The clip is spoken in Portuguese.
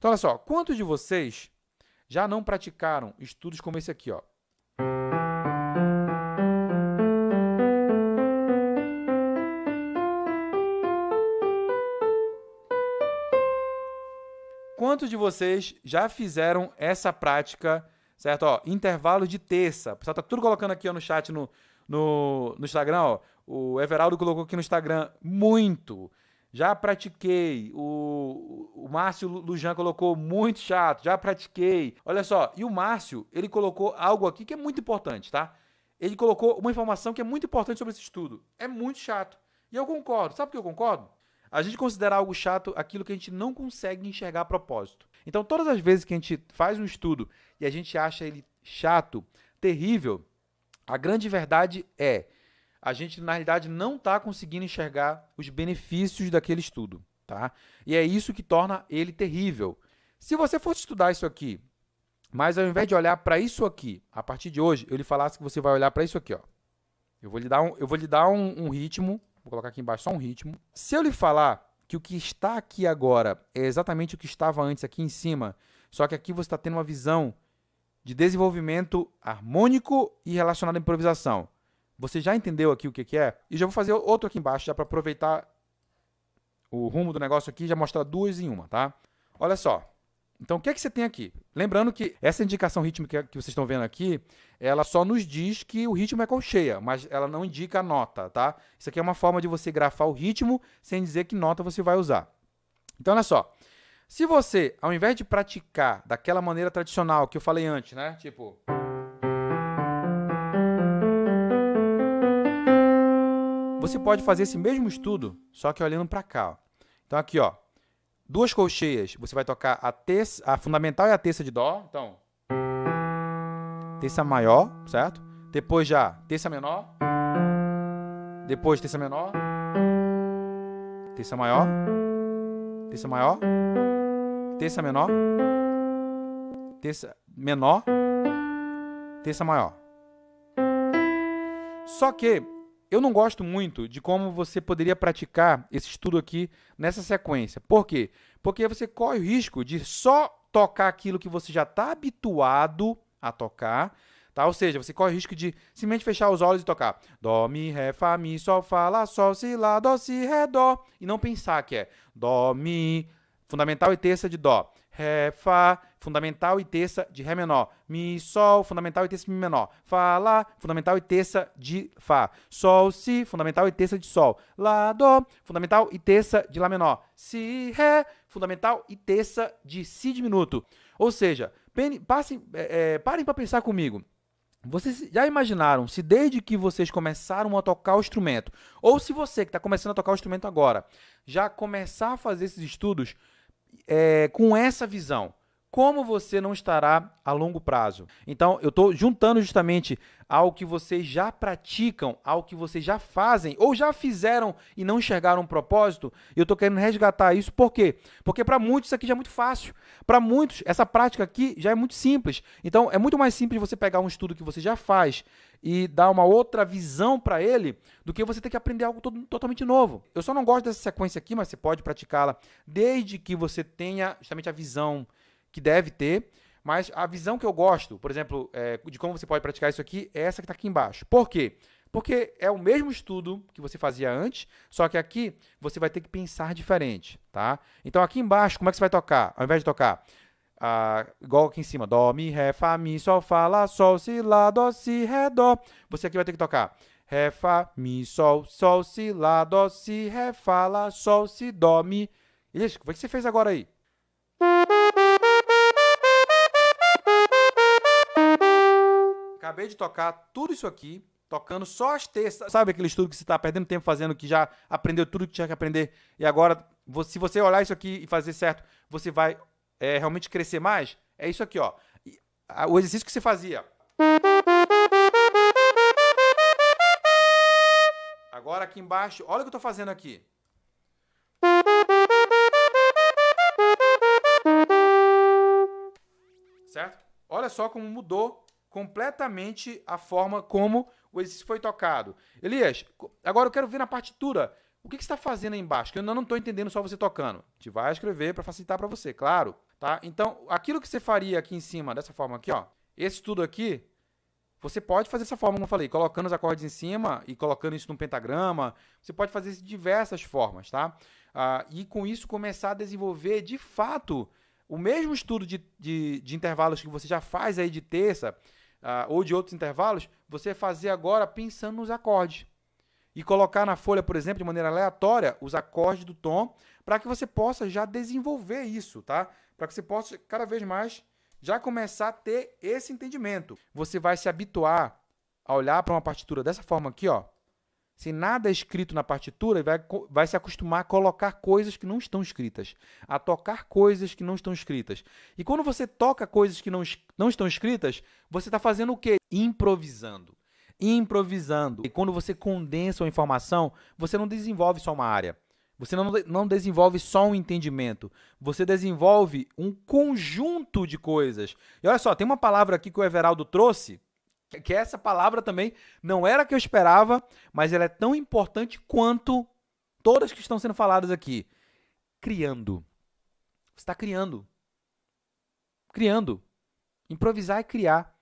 Então, olha só, quantos de vocês já não praticaram estudos como esse aqui, ó? Quantos de vocês já fizeram essa prática, certo? Ó, intervalo de terça. O pessoal tá tudo colocando aqui ó, no chat no, no, no Instagram, ó. O Everaldo colocou aqui no Instagram muito já pratiquei. O, o Márcio Lujan colocou muito chato, já pratiquei. Olha só, e o Márcio, ele colocou algo aqui que é muito importante, tá? Ele colocou uma informação que é muito importante sobre esse estudo. É muito chato. E eu concordo. Sabe por que eu concordo? A gente considera algo chato aquilo que a gente não consegue enxergar a propósito. Então, todas as vezes que a gente faz um estudo e a gente acha ele chato, terrível, a grande verdade é a gente na realidade não está conseguindo enxergar os benefícios daquele estudo, tá? E é isso que torna ele terrível. Se você fosse estudar isso aqui, mas ao invés de olhar para isso aqui, a partir de hoje, eu lhe falasse que você vai olhar para isso aqui, ó. Eu vou lhe dar um, eu vou lhe dar um, um ritmo, vou colocar aqui embaixo só um ritmo. Se eu lhe falar que o que está aqui agora é exatamente o que estava antes aqui em cima, só que aqui você está tendo uma visão de desenvolvimento harmônico e relacionado à improvisação. Você já entendeu aqui o que, que é? E já vou fazer outro aqui embaixo, já para aproveitar o rumo do negócio aqui e já mostrar duas em uma, tá? Olha só. Então, o que é que você tem aqui? Lembrando que essa indicação rítmica que vocês estão vendo aqui, ela só nos diz que o ritmo é colcheia, mas ela não indica a nota, tá? Isso aqui é uma forma de você grafar o ritmo sem dizer que nota você vai usar. Então, olha só. Se você, ao invés de praticar daquela maneira tradicional que eu falei antes, né? Tipo. Você pode fazer esse mesmo estudo, só que olhando para cá. Ó. Então aqui, ó, duas colcheias, você vai tocar a terça, a fundamental e a terça de dó, então terça maior, certo? Depois já terça menor, depois terça menor, terça maior, terça maior, terça menor, terça menor, terça maior. Só que eu não gosto muito de como você poderia praticar esse estudo aqui nessa sequência. Por quê? Porque você corre o risco de só tocar aquilo que você já está habituado a tocar, tá? Ou seja, você corre o risco de simplesmente fechar os olhos e tocar Dó, Mi, Ré, Fá, Mi, Sol, Fá, Lá, Sol, Si, Lá, Dó, Si, Ré, Dó. E não pensar que é Dó, Mi, fundamental e terça de Dó. Ré, Fá, fundamental e terça de Ré menor. Mi, Sol, fundamental e terça de Mi menor. Fá, Lá, fundamental e terça de Fá. Sol, Si, fundamental e terça de Sol. Lá, Dó, fundamental e terça de Lá menor. Si, Ré, fundamental e terça de Si diminuto. Ou seja, passem, é, é, parem para pensar comigo. Vocês já imaginaram se desde que vocês começaram a tocar o instrumento, ou se você que está começando a tocar o instrumento agora, já começar a fazer esses estudos é, com essa visão como você não estará a longo prazo. Então, eu estou juntando justamente ao que vocês já praticam, ao que vocês já fazem ou já fizeram e não enxergaram um propósito. Eu estou querendo resgatar isso por quê? Porque para muitos isso aqui já é muito fácil. Para muitos, essa prática aqui já é muito simples. Então, é muito mais simples você pegar um estudo que você já faz e dar uma outra visão para ele do que você ter que aprender algo todo, totalmente novo. Eu só não gosto dessa sequência aqui, mas você pode praticá-la desde que você tenha justamente a visão que deve ter, mas a visão que eu gosto, por exemplo, é, de como você pode praticar isso aqui, é essa que está aqui embaixo. Por quê? Porque é o mesmo estudo que você fazia antes, só que aqui você vai ter que pensar diferente, tá? Então aqui embaixo, como é que você vai tocar? Ao invés de tocar ah, igual aqui em cima, dó, mi, ré, fá, mi, sol, fá, lá, sol, si, lá, dó, si, ré, dó. Você aqui vai ter que tocar ré, fá, mi, sol, sol, si, lá, dó, si, ré, fá, lá, sol, si, dó, mi. Isso, o que você fez agora aí? Acabei de tocar tudo isso aqui, tocando só as terças. Sabe aquele estudo que você está perdendo tempo fazendo, que já aprendeu tudo que tinha que aprender, e agora, se você olhar isso aqui e fazer certo, você vai é, realmente crescer mais? É isso aqui, ó. O exercício que você fazia. Agora aqui embaixo, olha o que eu estou fazendo aqui. Certo? Olha só como mudou completamente a forma como o exercício foi tocado. Elias, agora eu quero ver na partitura o que, que você está fazendo aí embaixo, que eu não estou entendendo só você tocando. A gente vai escrever para facilitar para você, claro. Tá? Então, aquilo que você faria aqui em cima, dessa forma aqui, ó, esse estudo aqui, você pode fazer dessa forma, como eu falei, colocando os acordes em cima e colocando isso num pentagrama. Você pode fazer isso de diversas formas, tá? Ah, e com isso começar a desenvolver, de fato, o mesmo estudo de, de, de intervalos que você já faz aí de terça, ah, ou de outros intervalos, você fazer agora pensando nos acordes. E colocar na folha, por exemplo, de maneira aleatória, os acordes do tom, para que você possa já desenvolver isso, tá? Para que você possa cada vez mais já começar a ter esse entendimento. Você vai se habituar a olhar para uma partitura dessa forma aqui, ó. Se nada é escrito na partitura, vai, vai se acostumar a colocar coisas que não estão escritas, a tocar coisas que não estão escritas. E quando você toca coisas que não, não estão escritas, você está fazendo o quê? Improvisando. Improvisando. E quando você condensa a informação, você não desenvolve só uma área. Você não, não desenvolve só um entendimento. Você desenvolve um conjunto de coisas. E olha só, tem uma palavra aqui que o Everaldo trouxe que essa palavra também não era a que eu esperava, mas ela é tão importante quanto todas que estão sendo faladas aqui. Criando. Você está criando. Criando. Improvisar e é criar.